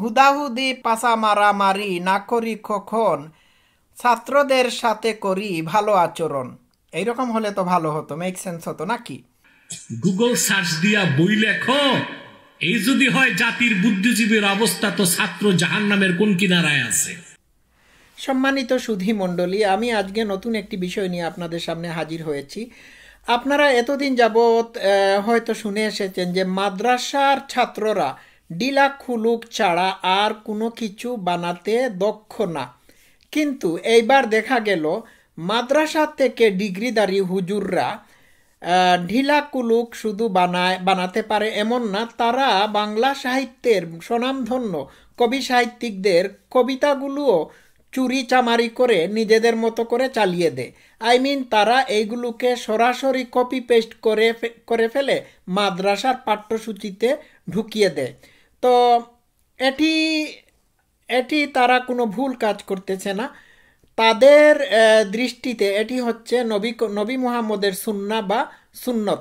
হুদাহুদি পাশা মারামারি না করি কখন ছাত্রদের সাথে করি ভালো আচরণ এইরকম হলে তো ভালো হতো মেক সেন্স হতো নাকি গুগল সার্চ দিয়া বই লেখো এই যদি হয় জাতির বুদ্ধিজীবীর অবস্থা তো ছাত্র জাহান নামের কোন কিনারায় আছে সম্মানিত সুধী মণ্ডলী আমি আজকে নতুন একটি বিষয় নিয়ে আপনাদের সামনে হাজির হয়েছি আপনারা এতদিন যাবৎ হয়তো শুনে এসেছেন যে মাদ্রাসার ছাত্ররা ডিলাখুলুক ছাড়া আর কোনো কিছু বানাতে দক্ষ না কিন্তু এইবার দেখা গেল মাদ্রাসা থেকে ডিগ্রিদারি হুজুররা ঢিলাকুলুক শুধু বানায় বানাতে পারে এমন না তারা বাংলা সাহিত্যের স্বনামধন্য কবি সাহিত্যিকদের কবিতাগুলোও চুরি চামারি করে নিজেদের মতো করে চালিয়ে দেয় আই মিন তারা এইগুলোকে সরাসরি কপি পেস্ট করে করে ফেলে মাদ্রাসার পাঠ্যসূচিতে ঢুকিয়ে দেয় তো এটি এটি তারা কোনো ভুল কাজ করতেছে না তাদের দৃষ্টিতে এটি হচ্ছে নবী নবী মুহাম্মদের সুন্না বা সুন্নত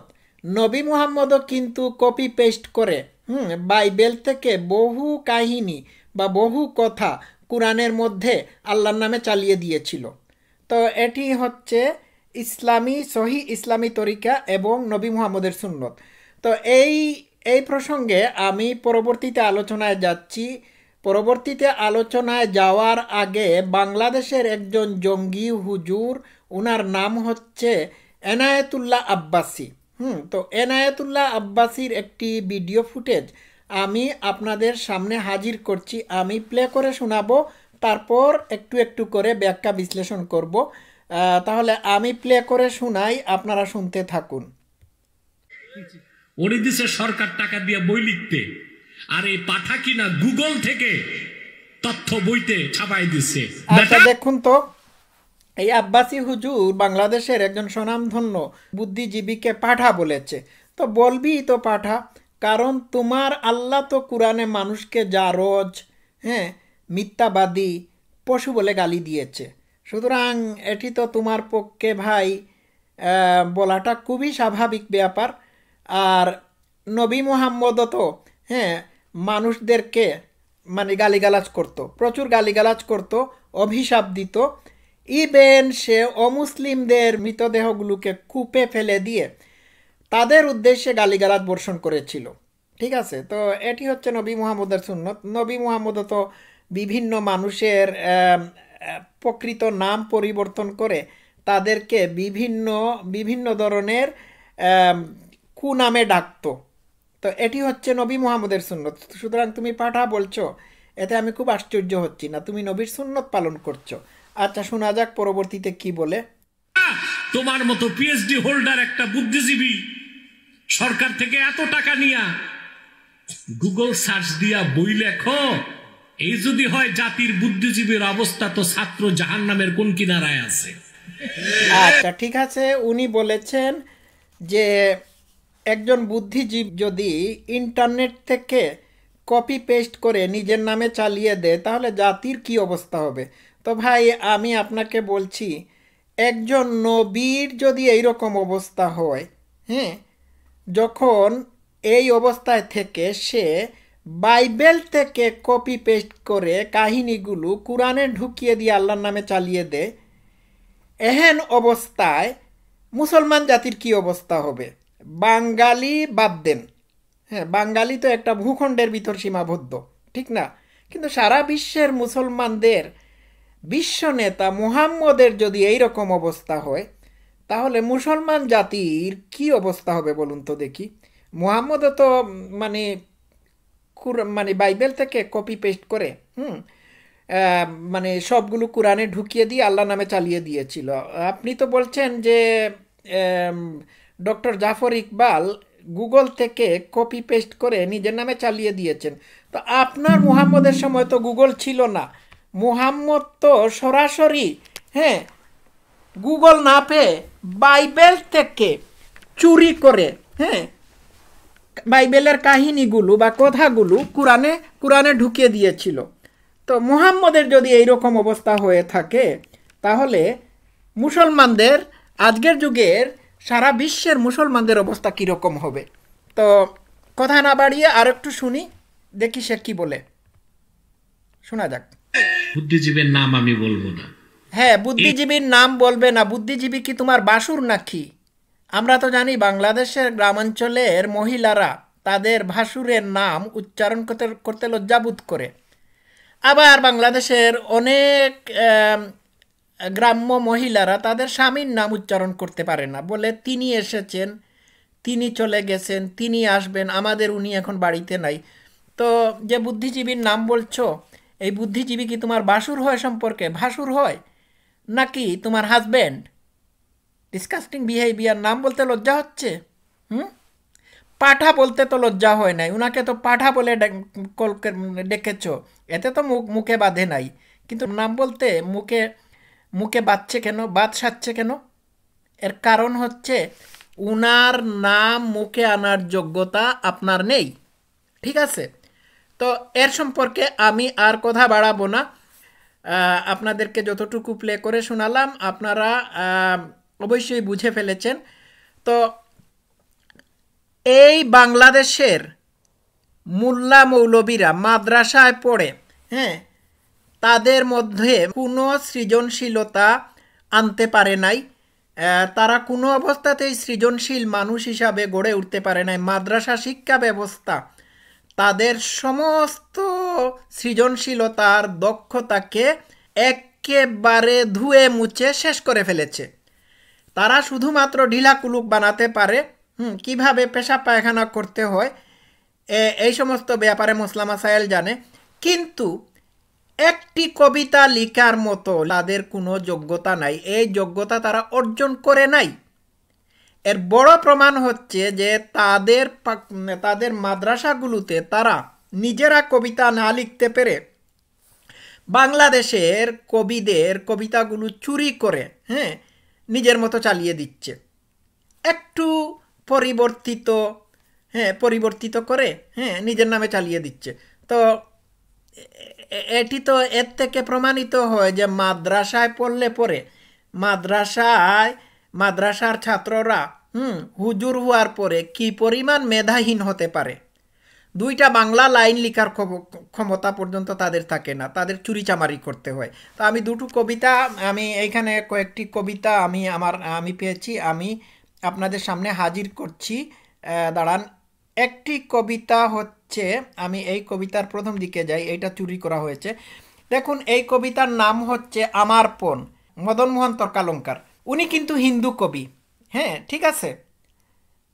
নবী মুহাম্মদও কিন্তু কপি পেস্ট করে হুম বাইবেল থেকে বহু কাহিনী বা বহু কথা কোরআনের মধ্যে আল্লাহর নামে চালিয়ে দিয়েছিল তো এটি হচ্ছে ইসলামী সহি ইসলামী তরিকা এবং নবী মুহাম্মদের সুন্নত তো এই এই প্রসঙ্গে আমি পরবর্তীতে আলোচনায় যাচ্ছি পরবর্তীতে আলোচনায় যাওয়ার আগে বাংলাদেশের একজন জঙ্গি হুজুর ওনার নাম হচ্ছে এনায়েতুল্লাহ আব্বাসি হুম তো এনায়েতুল্লাহ আব্বাসির একটি ভিডিও ফুটেজ আমি আপনাদের সামনে হাজির করছি আমি প্লে করে শোনাবো তারপর একটু একটু করে ব্যাখ্যা বিশ্লেষণ করব তাহলে আমি প্লে করে শোনাই আপনারা শুনতে থাকুন ওরে দিছে সরকার টাকা দিয়ে বই লিখতে আর এই পাঠা কিনা গুগল থেকে তথ্য বইতে ছাপাই দিছে আচ্ছা, দেখুন তো এই আব্বাসি হুজুর বাংলাদেশের একজন স্বনামধন্য বুদ্ধিজীবীকে পাঠা বলেছে তো বলবি তো পাঠা কারণ তোমার আল্লাহ তো কোরআনে মানুষকে যা রোজ হ্যাঁ মিথ্যাবাদী পশু বলে গালি দিয়েছে সুতরাং এটি তো তোমার পক্ষে ভাই বলাটা খুবই স্বাভাবিক ব্যাপার আর নবী মোহাম্মদ তো হ্যাঁ মানুষদেরকে মানে গালিগালাজ করত। প্রচুর গালিগালাজ করত অভিশাপ দিত ইবেন সে অমুসলিমদের মৃতদেহগুলোকে কূপে ফেলে দিয়ে তাদের উদ্দেশ্যে গালিগালাজ বর্ষণ করেছিল ঠিক আছে তো এটি হচ্ছে নবী মোহাম্মদের সুন্নত নবী মোহাম্মদ তো বিভিন্ন মানুষের প্রকৃত নাম পরিবর্তন করে তাদেরকে বিভিন্ন বিভিন্ন ধরনের কু নামে ডাকতো তো এটি হচ্ছে নবী মোহাম্মদের সুন্নত সুতরাং তুমি পাঠা বলছো এতে আমি খুব আশ্চর্য হচ্ছি না তুমি নবীর সুন্নত পালন করছো আচ্ছা শোনা যাক পরবর্তীতে কি বলে তোমার মতো পিএইচডি হোল্ডার একটা বুদ্ধিজীবী সরকার থেকে এত টাকা নিয়া গুগল সার্চ দিয়া বই লেখো এই যদি হয় জাতির বুদ্ধিজীবীর অবস্থা তো ছাত্র জাহান নামের কোন কিনারায় আছে আচ্ছা ঠিক আছে উনি বলেছেন যে একজন বুদ্ধিজীব যদি ইন্টারনেট থেকে কপি পেস্ট করে নিজের নামে চালিয়ে দেয় তাহলে জাতির কি অবস্থা হবে তো ভাই আমি আপনাকে বলছি একজন নবীর যদি এই রকম অবস্থা হয় হ্যাঁ যখন এই অবস্থায় থেকে সে বাইবেল থেকে কপি পেস্ট করে কাহিনীগুলো কোরআনে ঢুকিয়ে দিয়ে আল্লাহর নামে চালিয়ে দেয় এহেন অবস্থায় মুসলমান জাতির কি অবস্থা হবে বাঙালি বাদ দেন হ্যাঁ বাঙালি তো একটা ভূখণ্ডের ভিতর সীমাবদ্ধ ঠিক না কিন্তু সারা বিশ্বের মুসলমানদের বিশ্ব নেতা মুহাম্মদের যদি এই রকম অবস্থা হয় তাহলে মুসলমান জাতির কি অবস্থা হবে বলুন তো দেখি মুহাম্মদ তো মানে মানে বাইবেল থেকে কপি পেস্ট করে হুম মানে সবগুলো কোরআনে ঢুকিয়ে দিয়ে আল্লাহ নামে চালিয়ে দিয়েছিল আপনি তো বলছেন যে ডক্টর জাফর ইকবাল গুগল থেকে কপি পেস্ট করে নিজের নামে চালিয়ে দিয়েছেন তো আপনার মুহাম্মদের সময় তো গুগল ছিল না মুহাম্মদ তো সরাসরি হ্যাঁ গুগল না পেয়ে বাইবেল থেকে চুরি করে হ্যাঁ বাইবেলের কাহিনীগুলো বা কথাগুলো কোরআনে কোরআনে ঢুকিয়ে দিয়েছিল তো মুহাম্মদের যদি এই রকম অবস্থা হয়ে থাকে তাহলে মুসলমানদের আজকের যুগের সারা বিশ্বের মুসলমানদের অবস্থা কীরকম হবে তো কথা না বাড়িয়ে আর একটু শুনি দেখি সে কি বলে শোনা যাক বুদ্ধিজীবীর নাম আমি বলবো না হ্যাঁ বুদ্ধিজীবীর নাম বলবে না বুদ্ধিজীবী কি তোমার বাসুর নাকি আমরা তো জানি বাংলাদেশের গ্রামাঞ্চলের মহিলারা তাদের ভাসুরের নাম উচ্চারণ করতে করতে লজ্জাবোধ করে আবার বাংলাদেশের অনেক গ্রাম্য মহিলারা তাদের স্বামীর নাম উচ্চারণ করতে পারে না বলে তিনি এসেছেন তিনি চলে গেছেন তিনি আসবেন আমাদের উনি এখন বাড়িতে নাই তো যে বুদ্ধিজীবীর নাম বলছো এই বুদ্ধিজীবী কি তোমার বাসুর হয় সম্পর্কে ভাসুর হয় নাকি তোমার হাজব্যান্ড ডিসকাস্টিং বিহেভিয়ার নাম বলতে লজ্জা হচ্ছে হুম পাঠা বলতে তো লজ্জা হয় নাই উনাকে তো পাঠা বলে ডেকেছ এতে তো মুখ মুখে বাঁধে নাই কিন্তু নাম বলতে মুখে মুখে বাঁচছে কেন বাদ সাচ্ছে কেন এর কারণ হচ্ছে উনার নাম মুখে আনার যোগ্যতা আপনার নেই ঠিক আছে তো এর সম্পর্কে আমি আর কথা বাড়াবো না আপনাদেরকে যতটুকু প্লে করে শোনালাম আপনারা অবশ্যই বুঝে ফেলেছেন তো এই বাংলাদেশের মোল্লা মৌলবীরা মাদ্রাসায় পড়ে হ্যাঁ তাদের মধ্যে কোনো সৃজনশীলতা আনতে পারে নাই তারা কোনো অবস্থাতেই সৃজনশীল মানুষ হিসাবে গড়ে উঠতে পারে নাই মাদ্রাসা শিক্ষা ব্যবস্থা তাদের সমস্ত সৃজনশীলতার দক্ষতাকে একেবারে ধুয়ে মুছে শেষ করে ফেলেছে তারা শুধুমাত্র ঢিলাকুলুক বানাতে পারে হুম কীভাবে পেশা পায়খানা করতে হয় এই সমস্ত ব্যাপারে মোসলামা সায়েল জানে কিন্তু একটি কবিতা লেখার মতো তাদের কোনো যোগ্যতা নাই এই যোগ্যতা তারা অর্জন করে নাই এর বড় প্রমাণ হচ্ছে যে তাদের মানে তাদের মাদ্রাসাগুলোতে তারা নিজেরা কবিতা না লিখতে পেরে বাংলাদেশের কবিদের কবিতাগুলো চুরি করে হ্যাঁ নিজের মতো চালিয়ে দিচ্ছে একটু পরিবর্তিত হ্যাঁ পরিবর্তিত করে হ্যাঁ নিজের নামে চালিয়ে দিচ্ছে তো এটি তো এর থেকে প্রমাণিত হয় যে মাদ্রাসায় পড়লে পরে মাদ্রাসায় মাদ্রাসার ছাত্ররা হুম হুজুর হওয়ার পরে কি পরিমাণ মেধাহীন হতে পারে দুইটা বাংলা লাইন লেখার ক্ষমতা পর্যন্ত তাদের থাকে না তাদের চুরিচামারি করতে হয় তো আমি দুটো কবিতা আমি এইখানে কয়েকটি কবিতা আমি আমার আমি পেয়েছি আমি আপনাদের সামনে হাজির করছি দাঁড়ান একটি কবিতা হচ্ছে আমি এই কবিতার প্রথম দিকে যাই এটা চুরি করা হয়েছে দেখুন এই কবিতার নাম হচ্ছে আমার পণ মদনমোহন তর্কালঙ্কার উনি কিন্তু হিন্দু কবি হ্যাঁ ঠিক আছে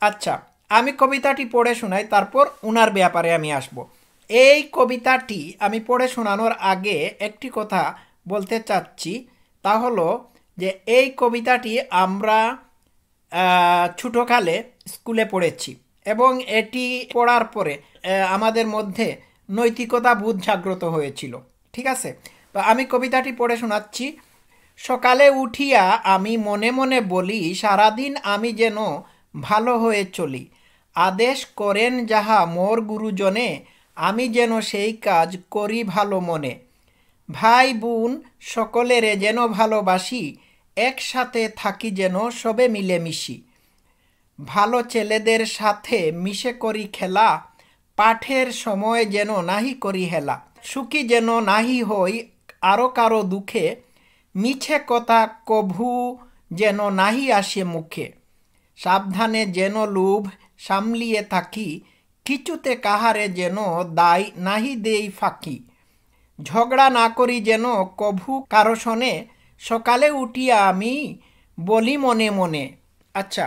আচ্ছা আমি কবিতাটি পড়ে শোনাই তারপর উনার ব্যাপারে আমি আসব এই কবিতাটি আমি পড়ে শোনানোর আগে একটি কথা বলতে চাচ্ছি তা হলো যে এই কবিতাটি আমরা ছোটোকালে স্কুলে পড়েছি এবং এটি পড়ার পরে আমাদের মধ্যে নৈতিকতা বোধ জাগ্রত হয়েছিল ঠিক আছে তো আমি কবিতাটি পড়ে শোনাচ্ছি সকালে উঠিয়া আমি মনে মনে বলি সারাদিন আমি যেন ভালো হয়ে চলি আদেশ করেন যাহা মোর গুরুজনে আমি যেন সেই কাজ করি ভালো মনে ভাই বোন সকলেরে যেন ভালোবাসি একসাথে থাকি যেন সবে মিলেমিশি ভালো ছেলেদের সাথে মিশে করি খেলা পাঠের সময় যেন নাহি করি হেলা সুখী যেন নাহি হই আরও কারো দুঃখে মিছে কথা কভু যেন নাহি আসে মুখে সাবধানে যেন লোভ সামলিয়ে থাকি কিছুতে কাহারে যেন দায় নাহি দেই ফাঁকি ঝগড়া না করি যেন কভু কারো শোনে সকালে উঠিয়া আমি বলি মনে মনে আচ্ছা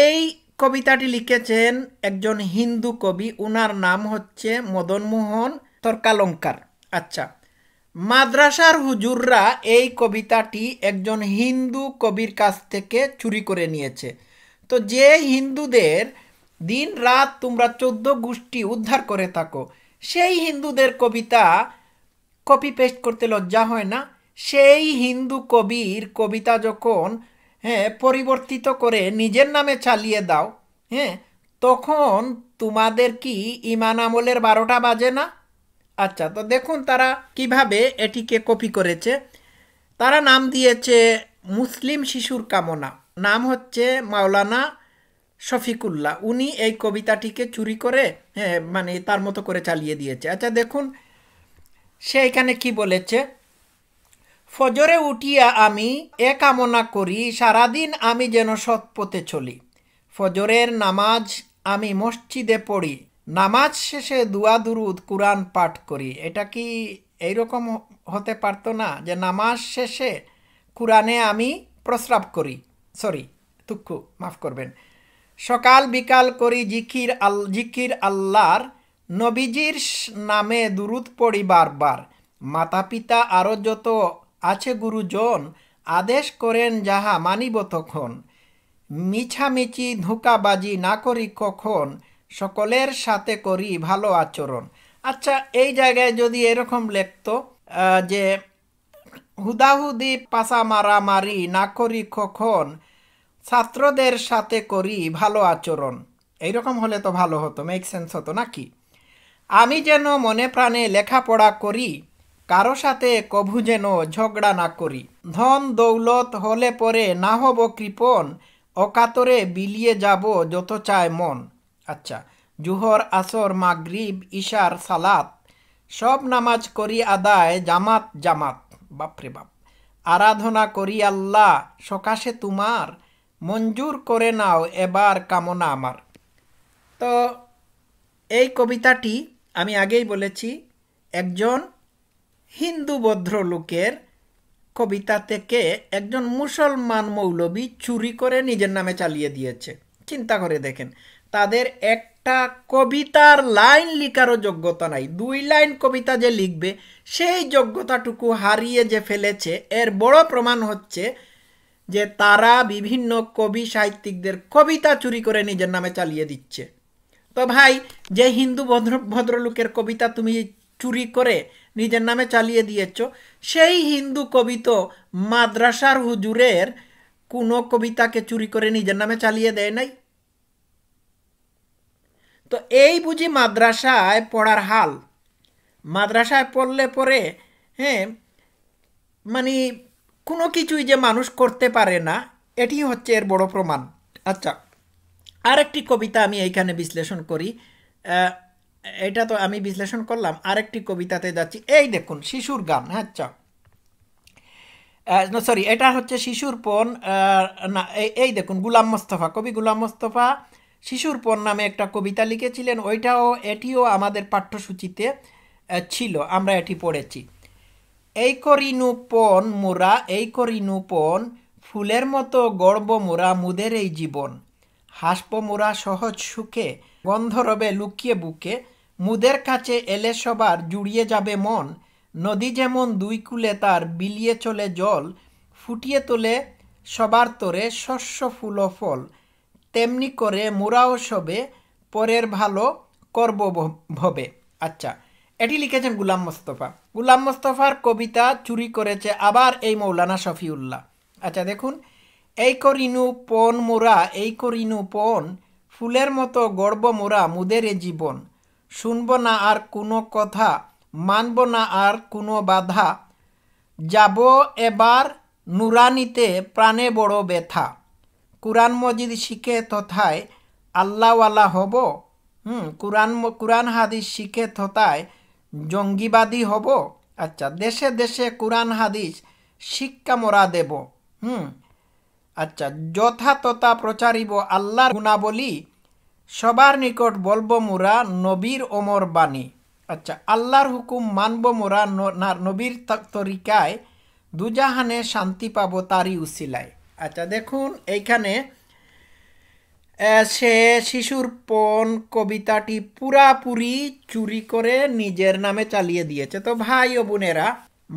এই কবিতাটি লিখেছেন একজন হিন্দু কবি উনার নাম হচ্ছে মদনমোহন তর্কালঙ্কার আচ্ছা মাদ্রাসার হুজুররা এই কবিতাটি একজন হিন্দু কবির কাছ থেকে চুরি করে নিয়েছে তো যে হিন্দুদের দিন রাত তোমরা চোদ্দ গোষ্ঠী উদ্ধার করে থাকো সেই হিন্দুদের কবিতা কপি পেস্ট করতে লজ্জা হয় না সেই হিন্দু কবির কবিতা যখন হ্যাঁ পরিবর্তিত করে নিজের নামে চালিয়ে দাও হ্যাঁ তখন তোমাদের কি ইমান আমলের বারোটা বাজে না আচ্ছা তো দেখুন তারা কিভাবে এটিকে কপি করেছে তারা নাম দিয়েছে মুসলিম শিশুর কামনা নাম হচ্ছে মাওলানা শফিকুল্লাহ উনি এই কবিতাটিকে চুরি করে হ্যাঁ মানে তার মতো করে চালিয়ে দিয়েছে আচ্ছা দেখুন সে এখানে কি বলেছে ফজরে উঠিয়া আমি এ কামনা করি সারাদিন আমি যেন সৎপথে চলি ফজরের নামাজ আমি মসজিদে পড়ি নামাজ শেষে দুয়া দুরুদ কোরআন পাঠ করি এটা কি এইরকম হতে পারতো না যে নামাজ শেষে কোরআনে আমি প্রস্রাব করি সরি তুক্ষু মাফ করবেন সকাল বিকাল করি জিকির আল জিকির আল্লাহর নবীজির নামে দুরুদ পড়ি বারবার মাতা পিতা আরও যত আছে গুরুজন আদেশ করেন যাহা মানিব তখন মিছামিছি ধোঁকাবাজি না করি কখন সকলের সাথে করি ভালো আচরণ আচ্ছা এই জায়গায় যদি এরকম লেখত যে হুদাহুদি পাশা মারামারি না করি কখন ছাত্রদের সাথে করি ভালো আচরণ এইরকম হলে তো ভালো হতো মেক সেন্স হতো নাকি আমি যেন মনে প্রাণে লেখাপড়া করি কারো সাথে কভু যেন ঝগড়া না করি ধন দৌলত হলে পরে না হব কৃপণ অকাতরে বিলিয়ে যাব যত চায় মন আচ্ছা জুহর আসর মাগরিব ইশার সালাত সব নামাজ করি আদায় জামাত জামাত বাপরে বাপ আরাধনা করি আল্লাহ সকাশে তোমার মঞ্জুর করে নাও এবার কামনা আমার তো এই কবিতাটি আমি আগেই বলেছি একজন হিন্দু ভদ্রলোকের কবিতা থেকে একজন মুসলমান মৌলবী চুরি করে নিজের নামে চালিয়ে দিয়েছে চিন্তা করে দেখেন তাদের একটা কবিতার লাইন লিখারও যোগ্যতা নাই দুই লাইন কবিতা যে লিখবে সেই যোগ্যতাটুকু হারিয়ে যে ফেলেছে এর বড় প্রমাণ হচ্ছে যে তারা বিভিন্ন কবি সাহিত্যিকদের কবিতা চুরি করে নিজের নামে চালিয়ে দিচ্ছে তো ভাই যে হিন্দু ভদ্র ভদ্রলোকের কবিতা তুমি চুরি করে নিজের নামে চালিয়ে দিয়েছ সেই হিন্দু কবি তো মাদ্রাসার হুজুরের কোনো কবিতাকে চুরি করে নিজের নামে চালিয়ে দেয় নাই তো এই বুঝি মাদ্রাসায় পড়ার হাল মাদ্রাসায় পড়লে পরে হ্যাঁ মানে কোনো কিছুই যে মানুষ করতে পারে না এটি হচ্ছে এর বড় প্রমাণ আচ্ছা আরেকটি কবিতা আমি এইখানে বিশ্লেষণ করি এটা তো আমি বিশ্লেষণ করলাম আরেকটি কবিতাতে যাচ্ছি এই দেখুন শিশুর গান হ্যাঁ, চ সরি এটা হচ্ছে শিশুর পণ না এই দেখুন গুলাম মোস্তফা কবি গুলাম মোস্তফা শিশুর পণ নামে একটা কবিতা লিখেছিলেন ওইটাও এটিও আমাদের পাঠ্যসূচিতে ছিল আমরা এটি পড়েছি এই করিনু পণ মোরা এই করিনু পণ ফুলের মতো গর্ব মোরা মুদের এই জীবন হাসপ মোরা সহজ সুখে গন্ধরবে লুকিয়ে বুকে মুদের কাছে এলে সবার জুড়িয়ে যাবে মন নদী যেমন দুই কুলে তার বিলিয়ে চলে জল ফুটিয়ে তোলে সবার তোরে শস্য ফুল ফল তেমনি করে মোরাও সবে পরের ভালো করব ভবে আচ্ছা এটি লিখেছেন গুলাম মোস্তফা গুলাম মোস্তফার কবিতা চুরি করেছে আবার এই মৌলানা শফিউল্লাহ আচ্ছা দেখুন এই করিনু পন মোরা এই করিনু পন ফুলের মতো গর্ব মোরা মুদের জীবন শুনব না আর কোনো কথা মানব না আর কোনো বাধা যাব এবার নুরানিতে প্রাণে বড় ব্যথা কুরআন মজিদ শিখে তথায় আল্লাহওয়ালা হব হুম কুরআন কুরআন হাদিস শিখে তথায় জঙ্গিবাদী হব আচ্ছা দেশে দেশে কুরআন হাদিস শিক্ষা মরা দেব হুম আচ্ছা যথাতথা প্রচারিব আল্লাহর গুণাবলী সবার নিকট বলব মোরা নবীর ওমর বাণী আচ্ছা আল্লাহর হুকুম মানব মোরা নবীর তরিকায় দুজাহানে শান্তি পাব তারই উসিলায় আচ্ছা দেখুন এইখানে সে শিশুর পণ কবিতাটি পুরাপুরি চুরি করে নিজের নামে চালিয়ে দিয়েছে তো ভাই ও বোনেরা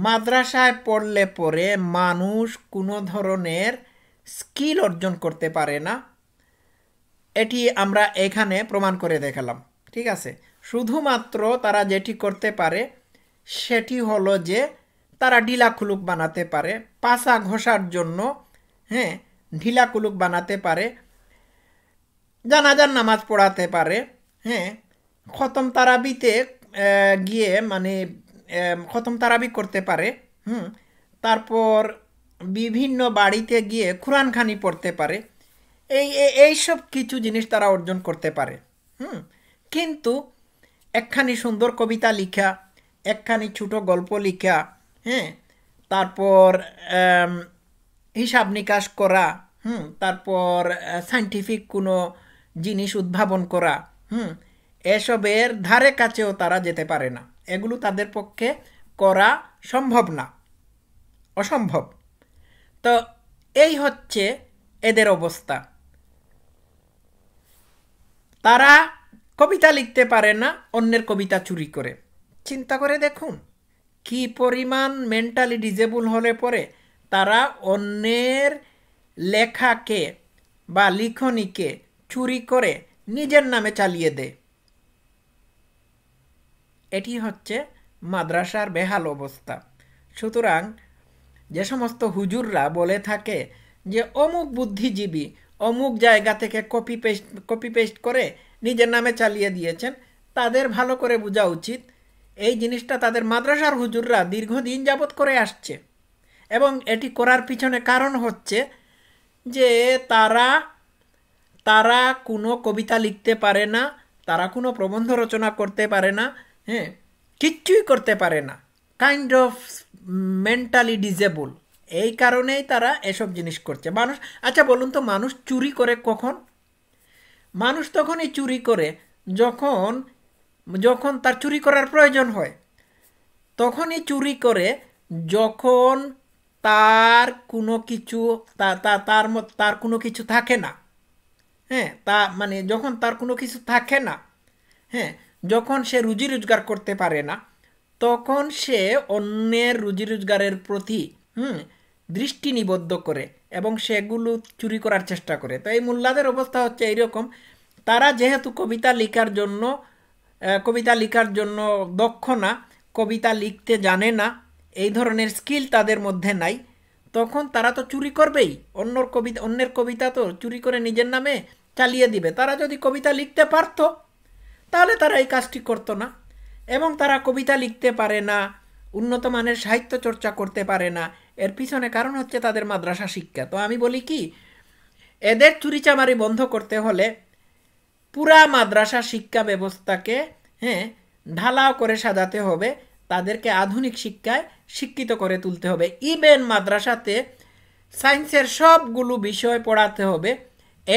মাদ্রাসায় পড়লে পরে মানুষ কোনো ধরনের স্কিল অর্জন করতে পারে না এটি আমরা এখানে প্রমাণ করে দেখালাম ঠিক আছে শুধুমাত্র তারা যেটি করতে পারে সেটি হলো যে তারা ঢিলা কুলুক বানাতে পারে পাশা ঘষার জন্য হ্যাঁ ঢিলা কুলুক বানাতে পারে জানাজার নামাজ পড়াতে পারে হ্যাঁ খতম তারাবিতে গিয়ে মানে খতম তারাবি করতে পারে হুম তারপর বিভিন্ন বাড়িতে গিয়ে কোরআনখানি পড়তে পারে এই এইসব কিছু জিনিস তারা অর্জন করতে পারে হুম কিন্তু একখানি সুন্দর কবিতা লিখা একখানি ছোট গল্প লিখা হ্যাঁ তারপর হিসাব নিকাশ করা হুম তারপর সাইন্টিফিক কোনো জিনিস উদ্ভাবন করা হুম এসবের ধারে কাছেও তারা যেতে পারে না এগুলো তাদের পক্ষে করা সম্ভব না অসম্ভব তো এই হচ্ছে এদের অবস্থা তারা কবিতা লিখতে পারে না অন্যের কবিতা চুরি করে চিন্তা করে দেখুন কি পরিমাণ মেন্টালি ডিজেবল হলে পরে তারা অন্যের লেখাকে বা লিখনিকে চুরি করে নিজের নামে চালিয়ে দেয় এটি হচ্ছে মাদ্রাসার বেহাল অবস্থা সুতরাং যে সমস্ত হুজুররা বলে থাকে যে অমুক বুদ্ধিজীবী অমুক জায়গা থেকে কপি পেস্ট কপি পেস্ট করে নিজের নামে চালিয়ে দিয়েছেন তাদের ভালো করে বোঝা উচিত এই জিনিসটা তাদের মাদ্রাসার হুজুররা দীর্ঘদিন যাবৎ করে আসছে এবং এটি করার পিছনে কারণ হচ্ছে যে তারা তারা কোনো কবিতা লিখতে পারে না তারা কোনো প্রবন্ধ রচনা করতে পারে না হ্যাঁ কিচ্ছুই করতে পারে না কাইন্ড অফ মেন্টালি ডিজেবল এই কারণেই তারা এসব জিনিস করছে মানুষ আচ্ছা বলুন তো মানুষ চুরি করে কখন মানুষ তখনই চুরি করে যখন যখন তার চুরি করার প্রয়োজন হয় তখনই চুরি করে যখন তার কোনো কিছু তার তার কোনো কিছু থাকে না হ্যাঁ তা মানে যখন তার কোনো কিছু থাকে না হ্যাঁ যখন সে রুজি রোজগার করতে পারে না তখন সে অন্যের রুজি রোজগারের প্রতি হুম দৃষ্টি নিবদ্ধ করে এবং সেগুলো চুরি করার চেষ্টা করে তো এই মোল্লাদের অবস্থা হচ্ছে এইরকম তারা যেহেতু কবিতা লেখার জন্য কবিতা লেখার জন্য দক্ষ না কবিতা লিখতে জানে না এই ধরনের স্কিল তাদের মধ্যে নাই তখন তারা তো চুরি করবেই অন্যর কবিতা অন্যের কবিতা তো চুরি করে নিজের নামে চালিয়ে দিবে তারা যদি কবিতা লিখতে পারত তাহলে তারা এই কাজটি করতো না এবং তারা কবিতা লিখতে পারে না উন্নত মানের সাহিত্য চর্চা করতে পারে না এর পিছনে কারণ হচ্ছে তাদের মাদ্রাসা শিক্ষা তো আমি বলি কি এদের চুরিচামারি বন্ধ করতে হলে পুরা মাদ্রাসা শিক্ষা ব্যবস্থাকে হ্যাঁ ঢালাও করে সাজাতে হবে তাদেরকে আধুনিক শিক্ষায় শিক্ষিত করে তুলতে হবে ইভেন মাদ্রাসাতে সায়েন্সের সবগুলো বিষয় পড়াতে হবে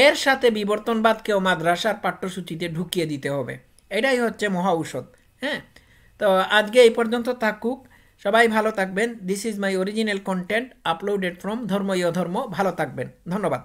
এর সাথে বিবর্তনবাদকেও মাদ্রাসার পাঠ্যসূচিতে ঢুকিয়ে দিতে হবে এটাই হচ্ছে মহা ঔষধ হ্যাঁ তো আজকে এই পর্যন্ত থাকুক সবাই ভালো থাকবেন this is my original content uploaded from ধর্ম ইয় ধর্ম ভালো থাকবেন ধন্যবাদ